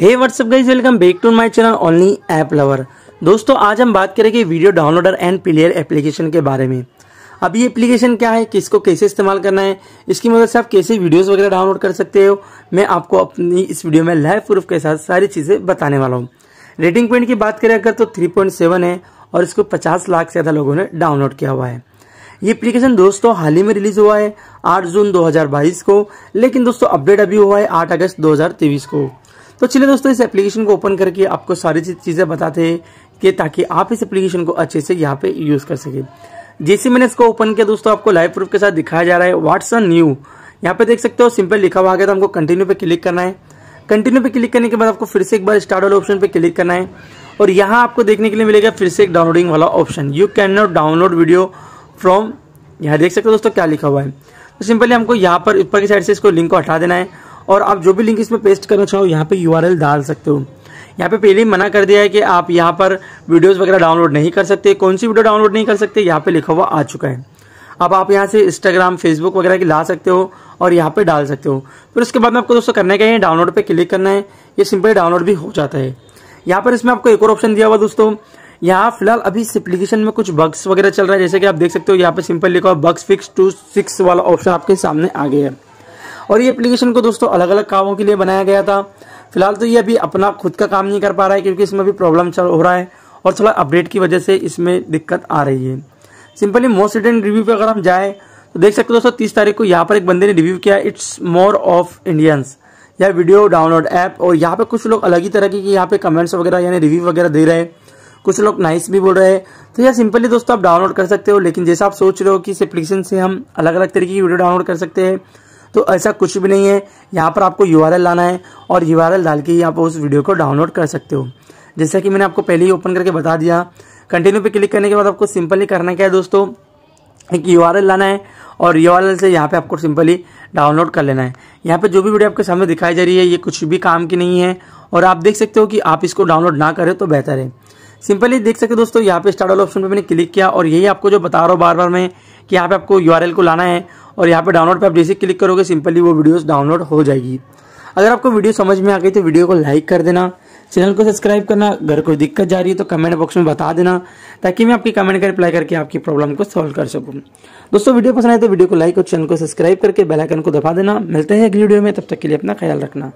hey what's up guys welcome back to my channel only app lover दोस्तों आज हम बात करेंगे video downloader and player application के बारे में अब ये एप्लीकेशन क्या है किसको कैसे इस्तेमाल करना है इसकी मदद से आप कैसे वीडियोस वगैरह डाउनलोड कर सकते हो मैं आपको अपनी इस वीडियो में लाइव प्रूफ के साथ सारी चीज़ें बताने वाला हूँ रेटिंग पॉइंट की बात करें अगर तो थ्री है और इसको पचास लाख से ज़्यादा लोगों ने डाउनलोड किया हुआ है ये एप्लीकेशन दोस्तों हाल ही में रिलीज हुआ है आठ जून दो को लेकिन दोस्तों अपडेट अभी हुआ है आठ अगस्त दो को तो चलिए दोस्तों इस एप्लीकेशन को ओपन करके आपको सारी चीज़ें बताते हैं कि ताकि आप इस एप्लीकेशन को अच्छे से यहाँ पे यूज़ कर सके जैसे मैंने इसको ओपन किया दोस्तों आपको लाइव प्रूफ के साथ दिखाया जा रहा है व्हाट्स न्यू यहाँ पे देख सकते हो सिंपल लिखा हुआ गया तो हमको कंटिन्यू पे क्लिक करना है कंटिन्यू पे क्लिक करने के बाद आपको फिर से एक बार स्टार्ट वाले ऑप्शन पे क्लिक करना है और यहाँ आपको देखने के लिए मिलेगा फिर से एक डाउनलोडिंग वाला option you can not download video from यहाँ देख सकते हो दोस्तों क्या लिखा हुआ है तो सिंपली हमको यहाँ पर ऊपर की साइड से इसको लिंक को हटा देना है और आप जो भी लिंक इसमें पेस्ट करना चाहो यहाँ पे यू डाल सकते हो यहाँ पे पहले ही मना कर दिया है कि आप यहाँ पर वीडियोस वगैरह डाउनलोड नहीं कर सकते कौन सी वीडियो डाउनलोड नहीं कर सकते यहाँ पे लिखा हुआ आ चुका है अब आप यहाँ से इंस्टाग्राम फेसबुक वगैरह की ला सकते हो और यहाँ पे डाल सकते हो फिर उसके बाद में आपको दोस्तों करने का है डाउनलोड पे क्लिक करना है ये सिंपली डाउनलोड भी हो जाता है यहाँ पर इसमें आपको एक और ऑप्शन दिया हुआ दोस्तों यहाँ फिलहाल अभी इस एप्लीकेशन में कुछ बग्स वगैरह चल रहा है जैसे कि आप देख सकते हो यहाँ पे सिंपल लिखा हुआ बग्स फिक्स टू सिक्स वाला ऑप्शन आपके सामने आ गया है और ये एप्लीकेशन को दोस्तों अलग अलग कामों के लिए बनाया गया था फिलहाल तो ये अभी अपना खुद का काम नहीं कर पा रहा है क्योंकि इसमें अभी प्रॉब्लम हो रहा है और थोड़ा अपडेट की वजह से इसमें दिक्कत आ रही है सिंपली मोस्ट रिटर्न रिव्यू पर अगर हम जाए तो देख सकते हो दोस्तों तीस तारीख को यहाँ पर एक बंदे ने रिव्यू किया इट्स मोर ऑफ इंडियंस या वीडियो डाउनलोड ऐप और यहाँ पे कुछ लोग अलग ही तरह की यहाँ पे कमेंट्स वगैरह यानी रिव्यू वगैरह दे रहे हैं कुछ लोग नाइस भी बोल रहे हैं तो यह सिंपली दोस्तों आप डाउनलोड कर सकते हो लेकिन जैसा आप सोच रहे हो कि इस एप्लीकेशन से हम अलग अलग तरीके की वीडियो डाउनलोड कर सकते हैं तो ऐसा कुछ भी नहीं है यहाँ पर आपको यू लाना है और यू आर डाल के आप उस वीडियो को डाउनलोड कर सकते हो जैसा कि मैंने आपको पहले ही ओपन करके बता दिया कंटिन्यू पे क्लिक करने के बाद आपको सिंपली करना क्या है दोस्तों एक यू लाना है और यू से यहाँ पे आपको सिंपली डाउनलोड कर लेना है यहाँ पे जो भी वीडियो आपके सामने दिखाई जा रही है ये कुछ भी काम की नहीं है और आप देख सकते हो कि आप इसको डाउनलोड ना करें तो बेहतर है सिंपली देख सकते हो दोस्तों यहाँ पे स्टार्ट वाले ऑप्शन पे मैंने क्लिक किया और यही आपको जो बता रहा हूँ बार बार मैं कि यहाँ पे आपको यू को लाना है और यहाँ पर डाउनलोड पर आप जैसे क्लिक करोगे सिंपली वो वीडियोज डाउनलोड हो जाएगी अगर आपको वीडियो समझ में आ गई तो वीडियो को लाइक कर देना चैनल को सब्सक्राइब करना अगर कोई दिक्कत जा रही है तो कमेंट बॉक्स में बता देना ताकि मैं आपकी कमेंट का रिप्लाई करके आपकी प्रॉब्लम को सॉल्व कर सकूं दोस्तों वीडियो पसंद आए तो वीडियो को लाइक और चैनल को सब्सक्राइब करके बेल आइकन को दबा देना मिलते हैं अगली वीडियो में तब तक के लिए अपना ख्याल रखना